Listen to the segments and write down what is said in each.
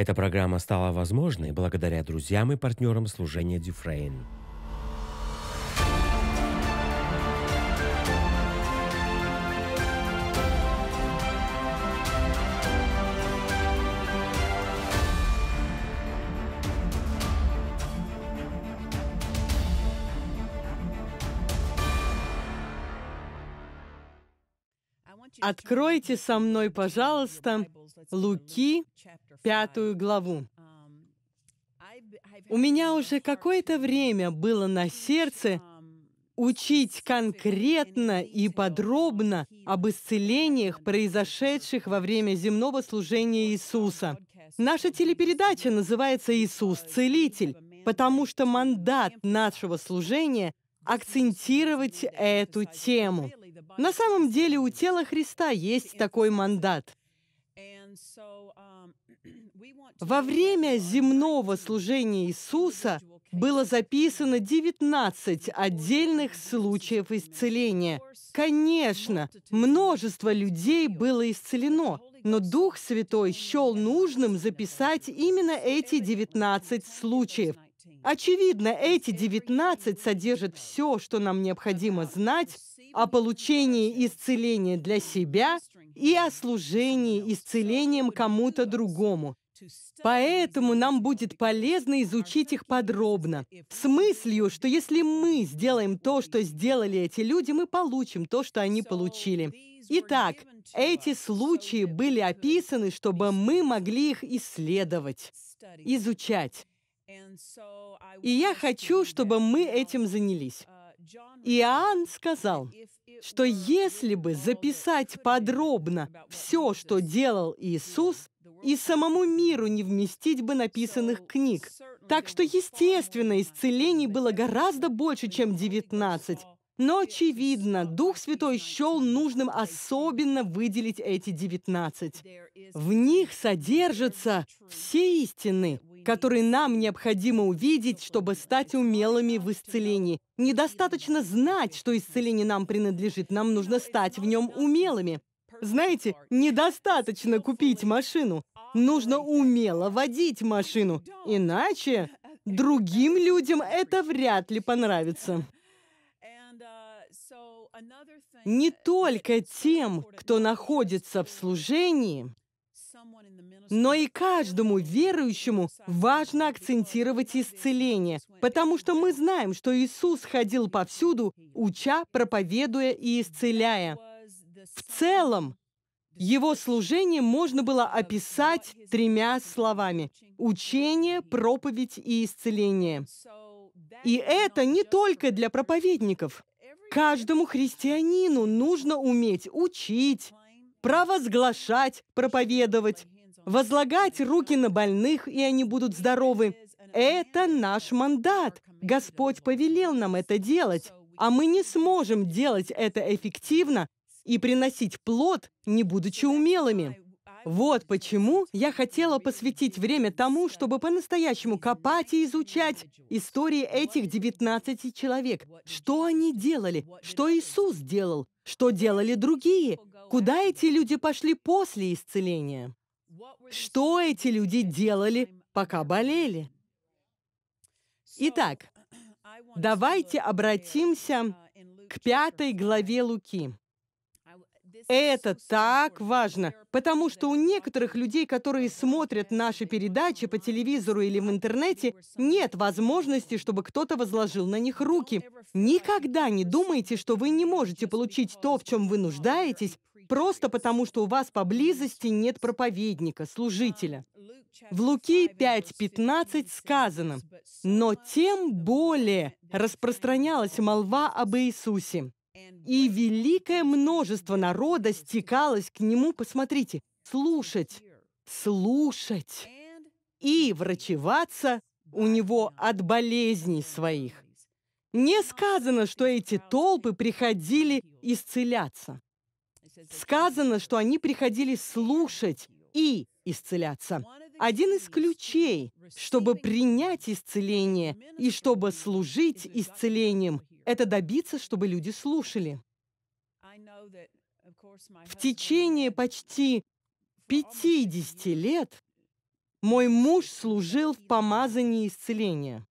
Эта программа стала возможной благодаря друзьям и партнерам служения Дюфрейн. Откройте со мной, пожалуйста, Луки, пятую главу. У меня уже какое-то время было на сердце учить конкретно и подробно об исцелениях, произошедших во время земного служения Иисуса. Наша телепередача называется «Иисус – целитель», потому что мандат нашего служения – акцентировать эту тему. На самом деле у тела Христа есть такой мандат. Um, Во время земного служения Иисуса было записано 19 отдельных случаев исцеления. Конечно, множество людей было исцелено, но Дух Святой счел нужным записать именно эти 19 случаев. Очевидно, эти 19 содержат все, что нам необходимо знать о получении исцеления для себя и о служении исцелением кому-то другому. Поэтому нам будет полезно изучить их подробно, с мыслью, что если мы сделаем то, что сделали эти люди, мы получим то, что они получили. Итак, эти случаи были описаны, чтобы мы могли их исследовать, изучать. И я хочу, чтобы мы этим занялись. Иоанн сказал, что если бы записать подробно все, что делал Иисус, и самому миру не вместить бы написанных книг. Так что, естественно, исцелений было гораздо больше, чем 19. Но, очевидно, Дух Святой счел нужным особенно выделить эти 19. В них содержатся все истины, которые нам необходимо увидеть, чтобы стать умелыми в исцелении. Недостаточно знать, что исцеление нам принадлежит, нам нужно стать в нем умелыми. Знаете, недостаточно купить машину, нужно умело водить машину, иначе другим людям это вряд ли понравится. Не только тем, кто находится в служении, но и каждому верующему важно акцентировать исцеление, потому что мы знаем, что Иисус ходил повсюду, уча, проповедуя и исцеляя. В целом, его служение можно было описать тремя словами – учение, проповедь и исцеление. И это не только для проповедников. Каждому христианину нужно уметь учить, провозглашать, проповедовать, возлагать руки на больных, и они будут здоровы. Это наш мандат. Господь повелел нам это делать, а мы не сможем делать это эффективно и приносить плод, не будучи умелыми. Вот почему я хотела посвятить время тому, чтобы по-настоящему копать и изучать истории этих 19 человек. Что они делали, что Иисус делал, что делали другие, Куда эти люди пошли после исцеления? Что эти люди делали, пока болели? Итак, давайте обратимся к пятой главе Луки. Это так важно, потому что у некоторых людей, которые смотрят наши передачи по телевизору или в интернете, нет возможности, чтобы кто-то возложил на них руки. Никогда не думайте, что вы не можете получить то, в чем вы нуждаетесь, просто потому, что у вас поблизости нет проповедника, служителя. В Луки 5.15 сказано, «Но тем более распространялась молва об Иисусе, и великое множество народа стекалось к нему, посмотрите, слушать, слушать и врачеваться у него от болезней своих». Не сказано, что эти толпы приходили исцеляться. Сказано, что они приходили слушать и исцеляться. Один из ключей, чтобы принять исцеление и чтобы служить исцелением, это добиться, чтобы люди слушали. В течение почти 50 лет мой муж служил в помазании исцеления.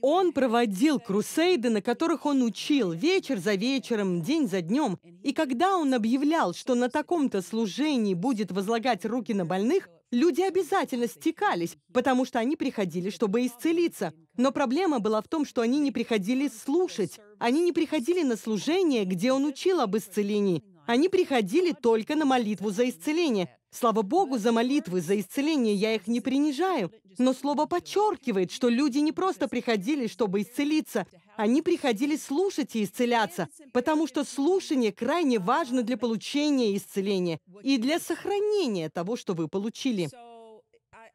Он проводил крусейды, на которых он учил вечер за вечером, день за днем. И когда он объявлял, что на таком-то служении будет возлагать руки на больных, люди обязательно стекались, потому что они приходили, чтобы исцелиться. Но проблема была в том, что они не приходили слушать. Они не приходили на служение, где он учил об исцелении. Они приходили только на молитву за исцеление. Слава Богу за молитвы, за исцеление, я их не принижаю. Но слово подчеркивает, что люди не просто приходили, чтобы исцелиться, они приходили слушать и исцеляться, потому что слушание крайне важно для получения исцеления и для сохранения того, что вы получили.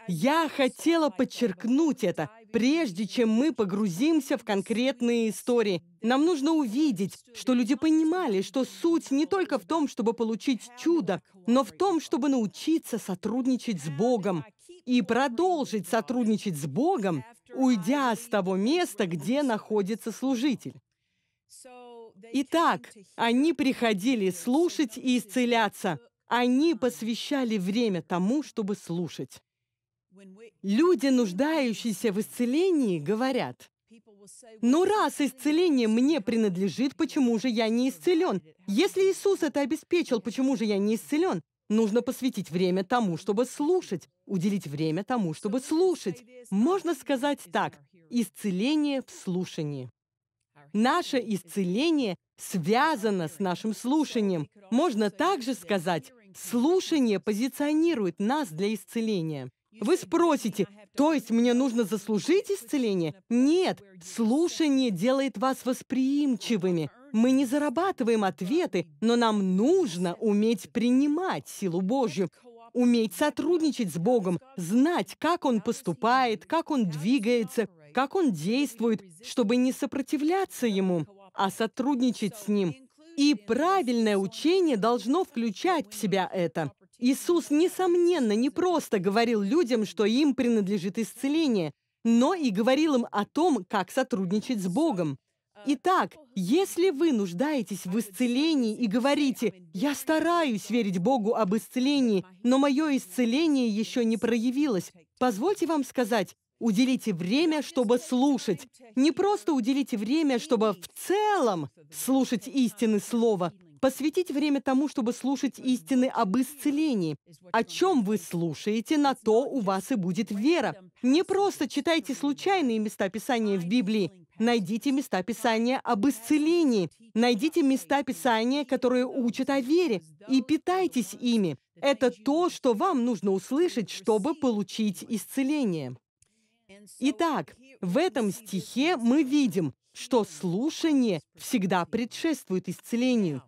Я хотела подчеркнуть это, прежде чем мы погрузимся в конкретные истории. Нам нужно увидеть, что люди понимали, что суть не только в том, чтобы получить чудо, но в том, чтобы научиться сотрудничать с Богом и продолжить сотрудничать с Богом, уйдя с того места, где находится служитель. Итак, они приходили слушать и исцеляться. Они посвящали время тому, чтобы слушать. Люди, нуждающиеся в исцелении, говорят, «Ну раз исцеление мне принадлежит, почему же я не исцелен? Если Иисус это обеспечил, почему же я не исцелен? Нужно посвятить время тому, чтобы слушать, уделить время тому, чтобы слушать». Можно сказать так, исцеление в слушании. Наше исцеление связано с нашим слушанием. Можно также сказать, слушание позиционирует нас для исцеления. Вы спросите, то есть мне нужно заслужить исцеление? Нет, слушание делает вас восприимчивыми. Мы не зарабатываем ответы, но нам нужно уметь принимать силу Божью, уметь сотрудничать с Богом, знать, как Он поступает, как Он двигается, как Он действует, чтобы не сопротивляться Ему, а сотрудничать с Ним. И правильное учение должно включать в себя это. Иисус, несомненно, не просто говорил людям, что им принадлежит исцеление, но и говорил им о том, как сотрудничать с Богом. Итак, если вы нуждаетесь в исцелении и говорите, «Я стараюсь верить Богу об исцелении, но мое исцеление еще не проявилось», позвольте вам сказать, уделите время, чтобы слушать. Не просто уделите время, чтобы в целом слушать истины Слова, Посвятить время тому, чтобы слушать истины об исцелении. О чем вы слушаете, на то у вас и будет вера. Не просто читайте случайные места Писания в Библии. Найдите места Писания об исцелении. Найдите места Писания, которые учат о вере, и питайтесь ими. Это то, что вам нужно услышать, чтобы получить исцеление. Итак, в этом стихе мы видим, что слушание всегда предшествует исцелению.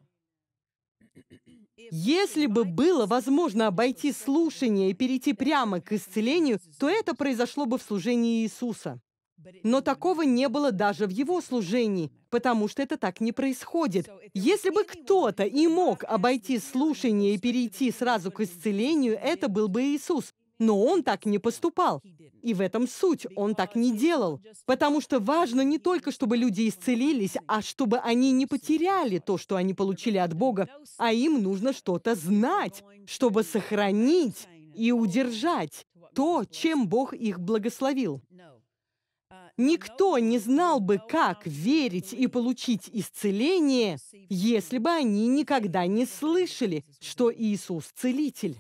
Если бы было возможно обойти слушание и перейти прямо к исцелению, то это произошло бы в служении Иисуса. Но такого не было даже в его служении, потому что это так не происходит. Если бы кто-то и мог обойти слушание и перейти сразу к исцелению, это был бы Иисус. Но он так не поступал. И в этом суть, он так не делал. Потому что важно не только, чтобы люди исцелились, а чтобы они не потеряли то, что они получили от Бога, а им нужно что-то знать, чтобы сохранить и удержать то, чем Бог их благословил. Никто не знал бы, как верить и получить исцеление, если бы они никогда не слышали, что Иисус – целитель.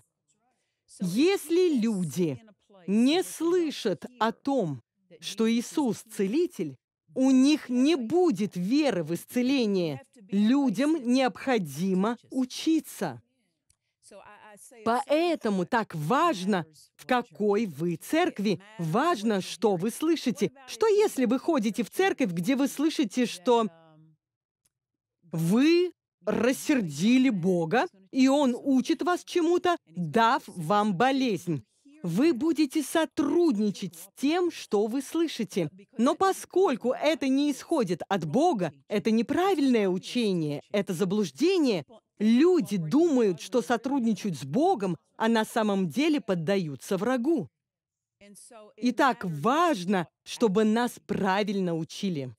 Если люди не слышат о том, что Иисус – целитель, у них не будет веры в исцеление. Людям необходимо учиться. Поэтому так важно, в какой вы церкви. Важно, что вы слышите. Что если вы ходите в церковь, где вы слышите, что вы рассердили Бога, и Он учит вас чему-то, дав вам болезнь. Вы будете сотрудничать с тем, что вы слышите. Но поскольку это не исходит от Бога, это неправильное учение, это заблуждение, люди думают, что сотрудничают с Богом, а на самом деле поддаются врагу. Итак, важно, чтобы нас правильно учили.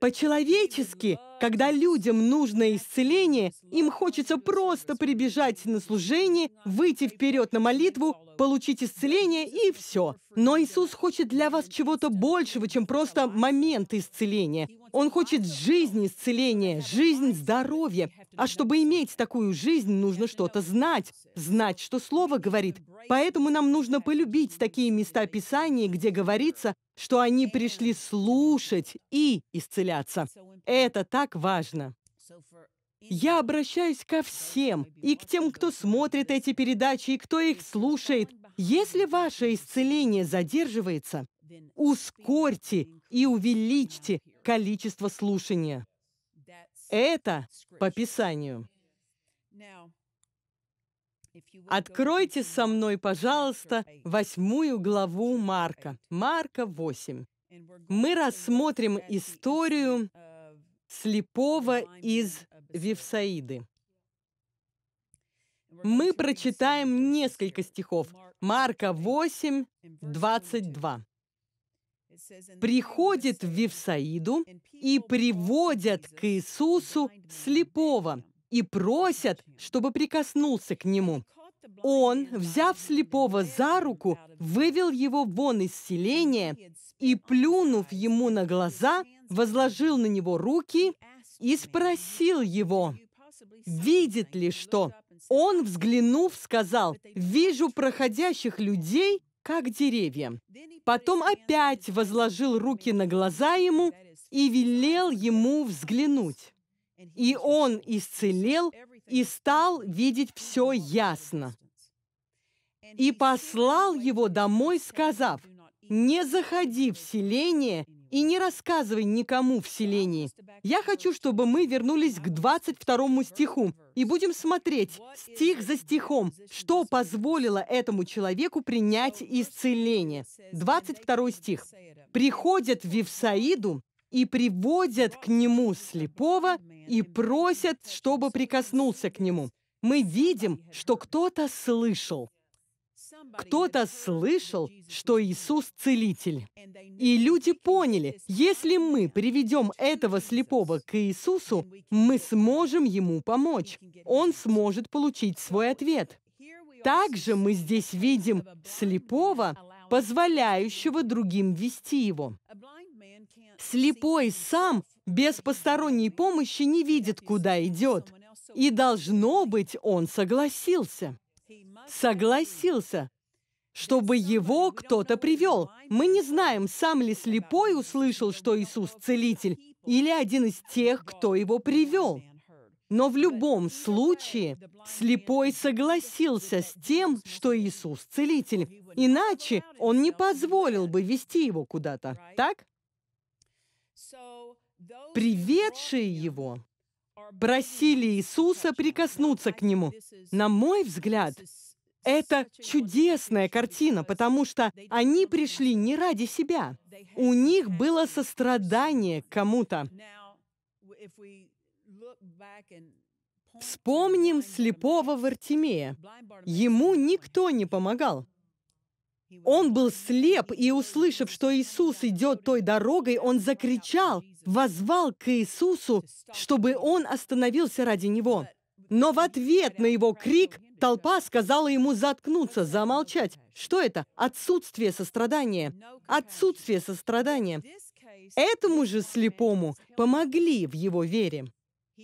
По-человечески, когда людям нужно исцеление, им хочется просто прибежать на служение, выйти вперед на молитву, получить исцеление и все. Но Иисус хочет для вас чего-то большего, чем просто момент исцеления. Он хочет жизнь исцеления, жизнь здоровья. А чтобы иметь такую жизнь, нужно что-то знать, знать, что Слово говорит. Поэтому нам нужно полюбить такие места Писания, где говорится, что они пришли слушать и исцеляться. Это так важно. Я обращаюсь ко всем, и к тем, кто смотрит эти передачи, и кто их слушает. Если ваше исцеление задерживается, ускорьте и увеличьте количество слушания. Это по Писанию. Откройте со мной, пожалуйста, восьмую главу Марка. Марка 8. Мы рассмотрим историю слепого из Вифсаиды. Мы прочитаем несколько стихов. Марка 8, 22. «Приходит в Вифсаиду и приводят к Иисусу слепого, и просят, чтобы прикоснулся к нему. Он, взяв слепого за руку, вывел его вон из селения и, плюнув ему на глаза, возложил на него руки и спросил его, видит ли что. Он, взглянув, сказал, «Вижу проходящих людей, как деревья». Потом опять возложил руки на глаза ему и велел ему взглянуть. И он исцелел и стал видеть все ясно. И послал его домой, сказав, «Не заходи в селение и не рассказывай никому в селении. Я хочу, чтобы мы вернулись к 22 стиху и будем смотреть стих за стихом, что позволило этому человеку принять исцеление. 22 стих. «Приходят в Вифсаиду, и приводят к нему слепого и просят, чтобы прикоснулся к нему. Мы видим, что кто-то слышал. Кто-то слышал, что Иисус – целитель. И люди поняли, если мы приведем этого слепого к Иисусу, мы сможем ему помочь. Он сможет получить свой ответ. Также мы здесь видим слепого, позволяющего другим вести его. Слепой сам без посторонней помощи не видит, куда идет. И должно быть, он согласился. Согласился, чтобы его кто-то привел. Мы не знаем, сам ли слепой услышал, что Иисус целитель, или один из тех, кто его привел. Но в любом случае слепой согласился с тем, что Иисус целитель. Иначе он не позволил бы вести его куда-то. Так? приведшие его, просили Иисуса прикоснуться к нему. На мой взгляд, это чудесная картина, потому что они пришли не ради себя. У них было сострадание к кому-то. Вспомним слепого Вартимея. Ему никто не помогал. Он был слеп, и, услышав, что Иисус идет той дорогой, он закричал, возвал к Иисусу, чтобы он остановился ради него. Но в ответ на его крик толпа сказала ему заткнуться, замолчать. Что это? Отсутствие сострадания. Отсутствие сострадания. Этому же слепому помогли в его вере.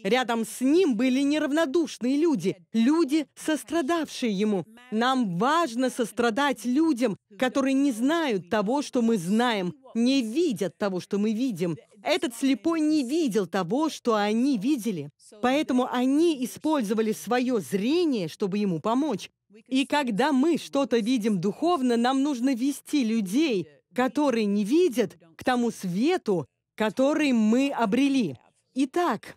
Рядом с ним были неравнодушные люди, люди, сострадавшие ему. Нам важно сострадать людям, которые не знают того, что мы знаем, не видят того, что мы видим. Этот слепой не видел того, что они видели. Поэтому они использовали свое зрение, чтобы ему помочь. И когда мы что-то видим духовно, нам нужно вести людей, которые не видят, к тому свету, который мы обрели. Итак,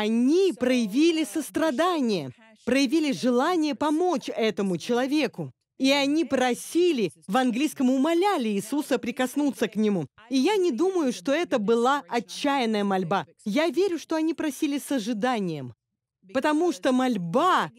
они проявили сострадание, проявили желание помочь этому человеку. И они просили, в английском умоляли Иисуса прикоснуться к нему. И я не думаю, что это была отчаянная мольба. Я верю, что они просили с ожиданием. Потому что мольба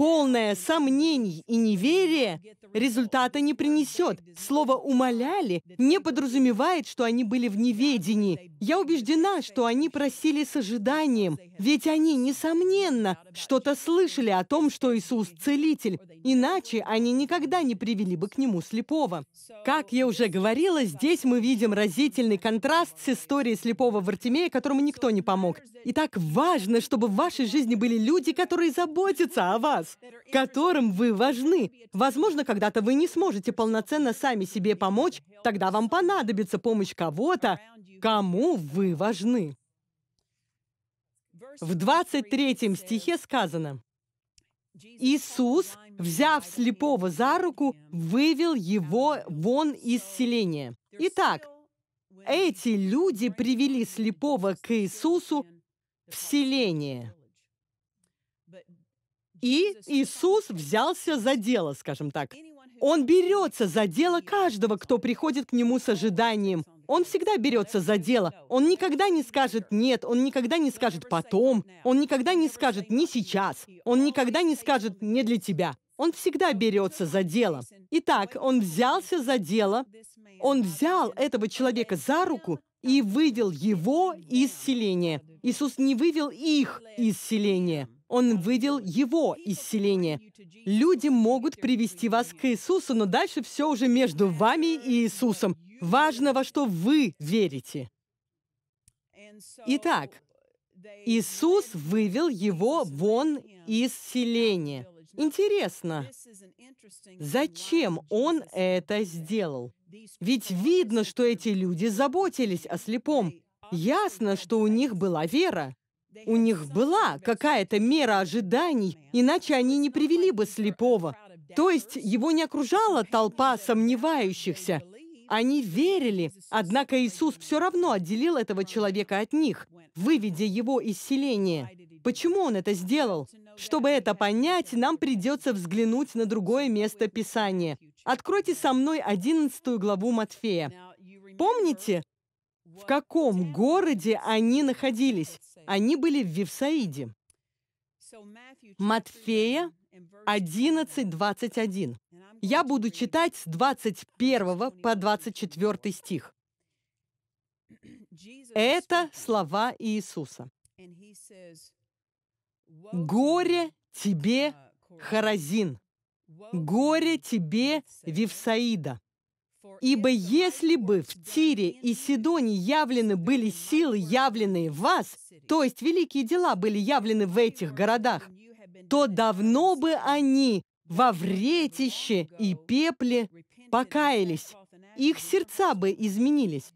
полное сомнений и неверия результата не принесет. Слово «умоляли» не подразумевает, что они были в неведении. Я убеждена, что они просили с ожиданием, ведь они, несомненно, что-то слышали о том, что Иисус – целитель, иначе они никогда не привели бы к нему слепого. Как я уже говорила, здесь мы видим разительный контраст с историей слепого Вартимея, которому никто не помог. И так важно, чтобы в вашей жизни были люди, которые заботятся о вас вас, которым вы важны. Возможно, когда-то вы не сможете полноценно сами себе помочь, тогда вам понадобится помощь кого-то, кому вы важны. В 23 стихе сказано, «Иисус, взяв слепого за руку, вывел его вон из селения». Итак, эти люди привели слепого к Иисусу в селение. И Иисус взялся за дело, скажем так. Он берется за дело каждого, кто приходит к Нему с ожиданием. Он всегда берется за дело. Он никогда не скажет «нет», он никогда не скажет «потом», он никогда не скажет «не сейчас», он никогда не скажет «не для тебя». Он всегда берется за дело. Итак, он взялся за дело, он взял этого человека за руку и вывел его из селения. Иисус не вывел их из селения. Он вывел его из селения. Люди могут привести вас к Иисусу, но дальше все уже между вами и Иисусом. Важно, во что вы верите. Итак, Иисус вывел его вон из селения. Интересно, зачем он это сделал? Ведь видно, что эти люди заботились о слепом. Ясно, что у них была вера. У них была какая-то мера ожиданий, иначе они не привели бы слепого. То есть его не окружала толпа сомневающихся. Они верили, однако Иисус все равно отделил этого человека от них, выведя его из селения. Почему он это сделал? Чтобы это понять, нам придется взглянуть на другое место Писания. Откройте со мной 11 главу Матфея. Помните, в каком городе они находились? Они были в Вифсаиде. Матфея 11.21. Я буду читать с 21 по 24 стих. Это слова Иисуса. «Горе тебе, uh, Харазин! Горе тебе, Вифсаида! Ибо если бы в Тире и Сидоне явлены были силы, явленные в вас, то есть великие дела были явлены в этих городах, то давно бы они во вретище и пепле покаялись, их сердца бы изменились.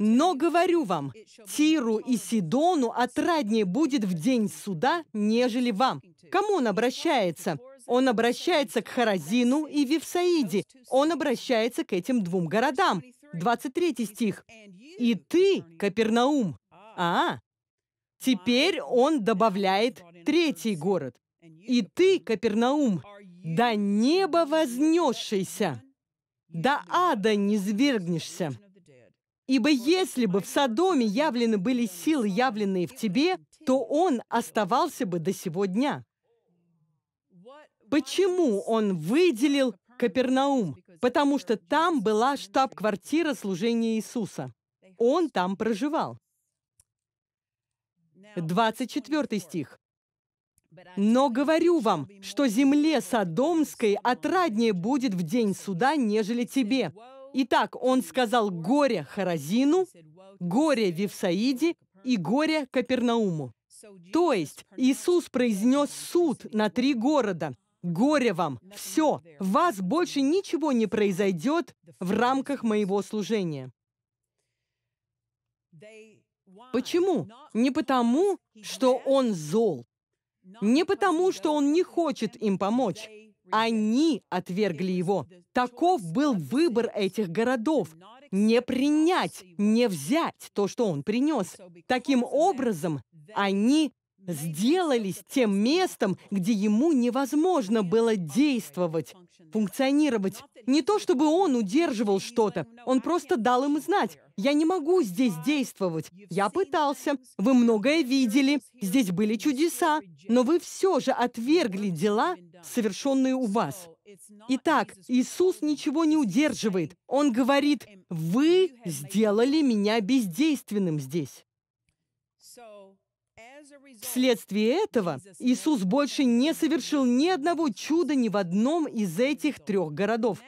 Но говорю вам, Тиру и Сидону отраднее будет в день суда, нежели вам. Кому он обращается? Он обращается к Харазину и Вифсаиде. Он обращается к этим двум городам. 23 стих. «И ты, Капернаум». А, теперь он добавляет третий город. «И ты, Капернаум, до неба вознесшийся, до ада не свергнешься». Ибо если бы в Содоме явлены были силы, явленные в тебе, то он оставался бы до сего дня. Почему он выделил Капернаум? Потому что там была штаб-квартира служения Иисуса. Он там проживал. 24 стих. «Но говорю вам, что земле Содомской отраднее будет в день суда, нежели тебе». Итак, он сказал «горе Харазину», «горе Вифсаиде» и «горе Капернауму». То есть Иисус произнес суд на три города – Горе вам! Все! Вас больше ничего не произойдет в рамках моего служения. Почему? Не потому, что он зол. Не потому, что он не хочет им помочь. Они отвергли его. Таков был выбор этих городов. Не принять, не взять то, что он принес. Таким образом, они сделались тем местом, где ему невозможно было действовать, функционировать. Не то чтобы он удерживал что-то, он просто дал им знать. Я не могу здесь действовать. Я пытался. Вы многое видели. Здесь были чудеса. Но вы все же отвергли дела, совершенные у вас. Итак, Иисус ничего не удерживает. Он говорит, вы сделали меня бездейственным здесь. Вследствие этого Иисус больше не совершил ни одного чуда ни в одном из этих трех городов.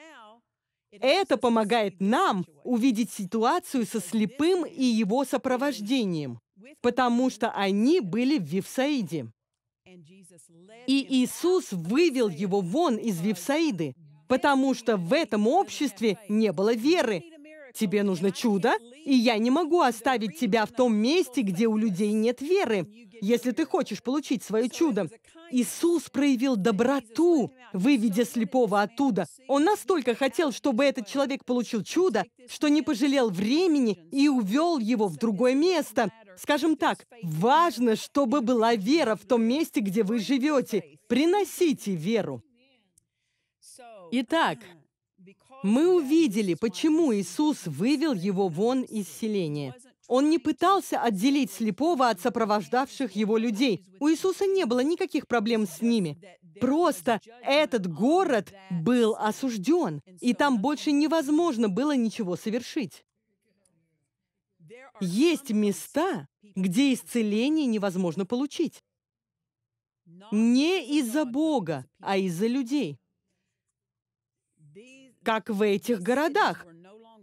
Это помогает нам увидеть ситуацию со слепым и его сопровождением, потому что они были в Вифсаиде. И Иисус вывел его вон из Вифсаиды, потому что в этом обществе не было веры, Тебе нужно чудо, и я не могу оставить тебя в том месте, где у людей нет веры, если ты хочешь получить свое чудо. Иисус проявил доброту, выведя слепого оттуда. Он настолько хотел, чтобы этот человек получил чудо, что не пожалел времени и увел его в другое место. Скажем так, важно, чтобы была вера в том месте, где вы живете. Приносите веру. Итак, мы увидели, почему Иисус вывел его вон из селения. Он не пытался отделить слепого от сопровождавших его людей. У Иисуса не было никаких проблем с ними. Просто этот город был осужден, и там больше невозможно было ничего совершить. Есть места, где исцеление невозможно получить. Не из-за Бога, а из-за людей как в этих городах.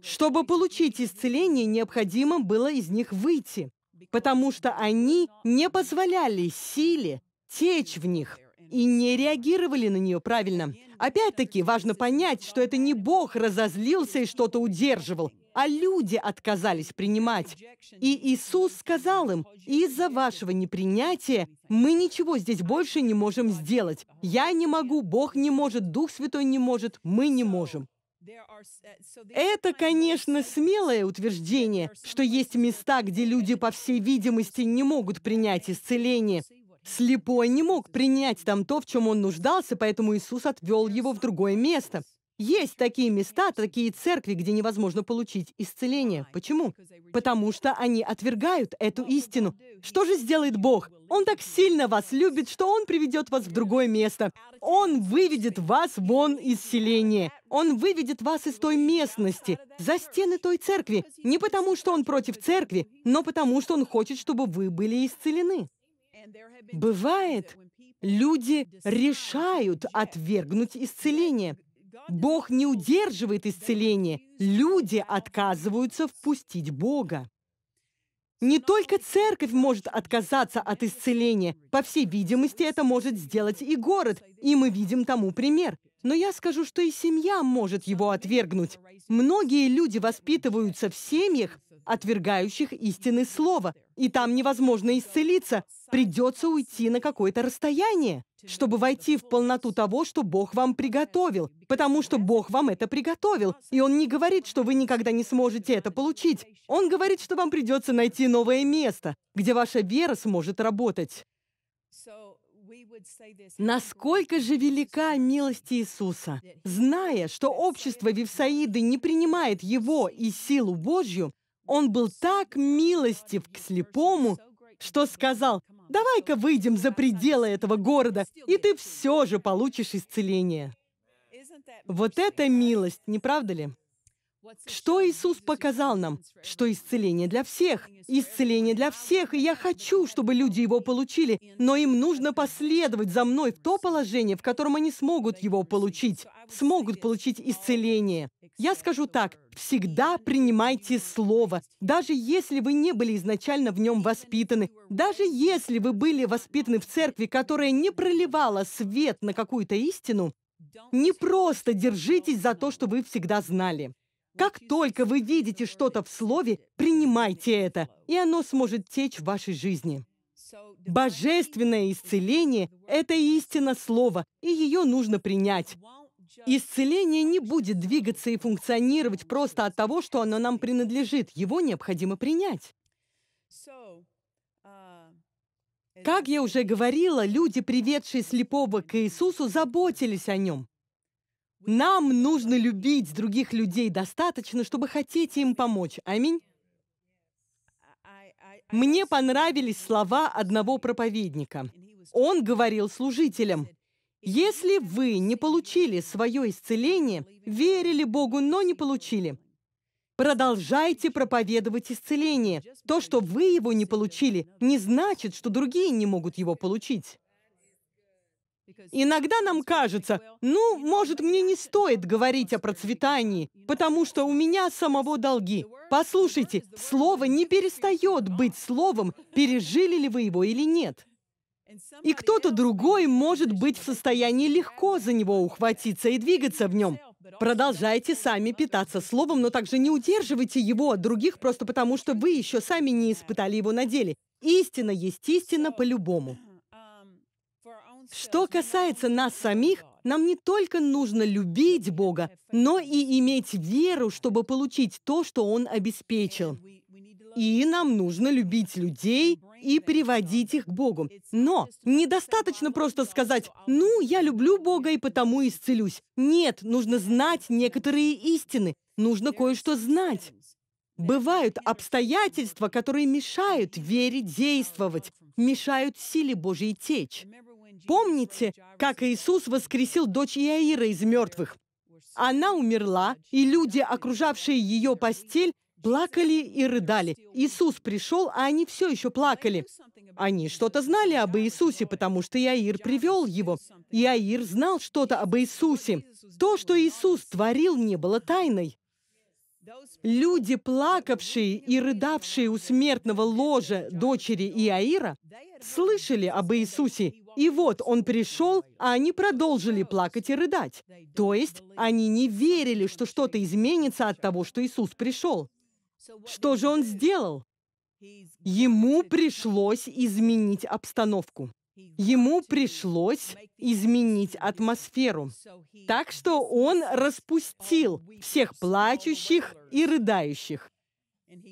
Чтобы получить исцеление, необходимо было из них выйти, потому что они не позволяли силе течь в них и не реагировали на нее правильно. Опять-таки, важно понять, что это не Бог разозлился и что-то удерживал а люди отказались принимать. И Иисус сказал им, «Из-за вашего непринятия мы ничего здесь больше не можем сделать. Я не могу, Бог не может, Дух Святой не может, мы не можем». Это, конечно, смелое утверждение, что есть места, где люди, по всей видимости, не могут принять исцеление. Слепой не мог принять там то, в чем он нуждался, поэтому Иисус отвел его в другое место. Есть такие места, такие церкви, где невозможно получить исцеление. Почему? Потому что они отвергают эту истину. Что же сделает Бог? Он так сильно вас любит, что Он приведет вас в другое место. Он выведет вас вон из селения. Он выведет вас из той местности, за стены той церкви. Не потому, что Он против церкви, но потому, что Он хочет, чтобы вы были исцелены. Бывает, люди решают отвергнуть исцеление. Бог не удерживает исцеление. Люди отказываются впустить Бога. Не только церковь может отказаться от исцеления. По всей видимости, это может сделать и город, и мы видим тому пример. Но я скажу, что и семья может его отвергнуть. Многие люди воспитываются в семьях, отвергающих истины слова, и там невозможно исцелиться, придется уйти на какое-то расстояние чтобы войти в полноту того, что Бог вам приготовил, потому что Бог вам это приготовил. И Он не говорит, что вы никогда не сможете это получить. Он говорит, что вам придется найти новое место, где ваша вера сможет работать. Насколько же велика милость Иисуса? Зная, что общество Вифсаиды не принимает Его и силу Божью, Он был так милостив к слепому, что сказал, Давай-ка выйдем за пределы этого города, и ты все же получишь исцеление. Вот это милость, не правда ли? Что Иисус показал нам? Что исцеление для всех. Исцеление для всех, и я хочу, чтобы люди его получили, но им нужно последовать за мной в то положение, в котором они смогут его получить, смогут получить исцеление. Я скажу так, всегда принимайте слово, даже если вы не были изначально в нем воспитаны, даже если вы были воспитаны в церкви, которая не проливала свет на какую-то истину, не просто держитесь за то, что вы всегда знали. Как только вы видите что-то в слове, принимайте это, и оно сможет течь в вашей жизни. Божественное исцеление – это истина слова, и ее нужно принять. Исцеление не будет двигаться и функционировать просто от того, что оно нам принадлежит. Его необходимо принять. Как я уже говорила, люди, приведшие слепого к Иисусу, заботились о нем. Нам нужно любить других людей достаточно, чтобы хотеть им помочь. Аминь. Мне понравились слова одного проповедника. Он говорил служителям, «Если вы не получили свое исцеление, верили Богу, но не получили, Продолжайте проповедовать исцеление. То, что вы его не получили, не значит, что другие не могут его получить. Иногда нам кажется, ну, может, мне не стоит говорить о процветании, потому что у меня самого долги. Послушайте, слово не перестает быть словом, пережили ли вы его или нет. И кто-то другой может быть в состоянии легко за него ухватиться и двигаться в нем. Продолжайте сами питаться словом, но также не удерживайте его от других просто потому, что вы еще сами не испытали его на деле. Истина есть истина по-любому. Что касается нас самих, нам не только нужно любить Бога, но и иметь веру, чтобы получить то, что Он обеспечил. И нам нужно любить людей и приводить их к Богу. Но недостаточно просто сказать, ну, я люблю Бога и потому исцелюсь. Нет, нужно знать некоторые истины, нужно кое-что знать. Бывают обстоятельства, которые мешают вере действовать, мешают силе Божьей течь. Помните, как Иисус воскресил дочь Иаира из мертвых? Она умерла, и люди, окружавшие ее постель, плакали и рыдали. Иисус пришел, а они все еще плакали. Они что-то знали об Иисусе, потому что Иаир привел его. Иаир знал что-то об Иисусе. То, что Иисус творил, не было тайной. Люди, плакавшие и рыдавшие у смертного ложа дочери Иаира, слышали об Иисусе и вот он пришел, а они продолжили плакать и рыдать. То есть они не верили, что что-то изменится от того, что Иисус пришел. Что же он сделал? Ему пришлось изменить обстановку. Ему пришлось изменить атмосферу. Так что он распустил всех плачущих и рыдающих.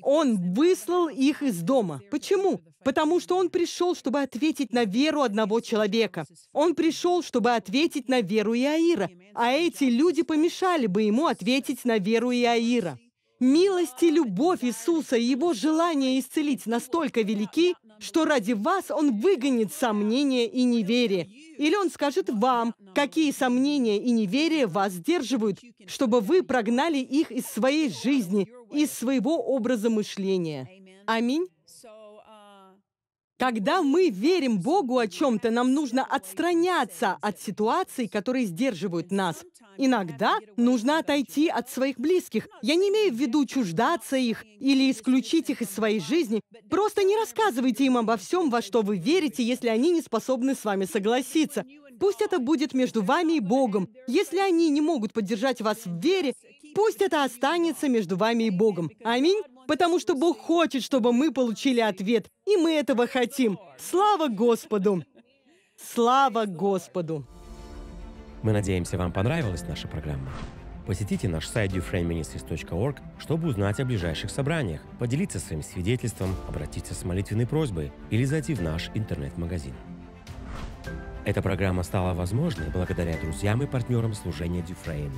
Он выслал их из дома. Почему? потому что Он пришел, чтобы ответить на веру одного человека. Он пришел, чтобы ответить на веру Иаира, а эти люди помешали бы Ему ответить на веру Иаира. Милость и любовь Иисуса и Его желание исцелить настолько велики, что ради вас Он выгонит сомнения и неверие. Или Он скажет вам, какие сомнения и неверие вас сдерживают, чтобы вы прогнали их из своей жизни, из своего образа мышления. Аминь. Когда мы верим Богу о чем-то, нам нужно отстраняться от ситуаций, которые сдерживают нас. Иногда нужно отойти от своих близких. Я не имею в виду чуждаться их или исключить их из своей жизни. Просто не рассказывайте им обо всем, во что вы верите, если они не способны с вами согласиться. Пусть это будет между вами и Богом. Если они не могут поддержать вас в вере, пусть это останется между вами и Богом. Аминь потому что Бог хочет, чтобы мы получили ответ, и мы этого хотим. Слава Господу! Слава Господу! Мы надеемся, вам понравилась наша программа. Посетите наш сайт youfriendministries.org, чтобы узнать о ближайших собраниях, поделиться своим свидетельством, обратиться с молитвенной просьбой или зайти в наш интернет-магазин. Эта программа стала возможной благодаря друзьям и партнерам служения Дюфрейн.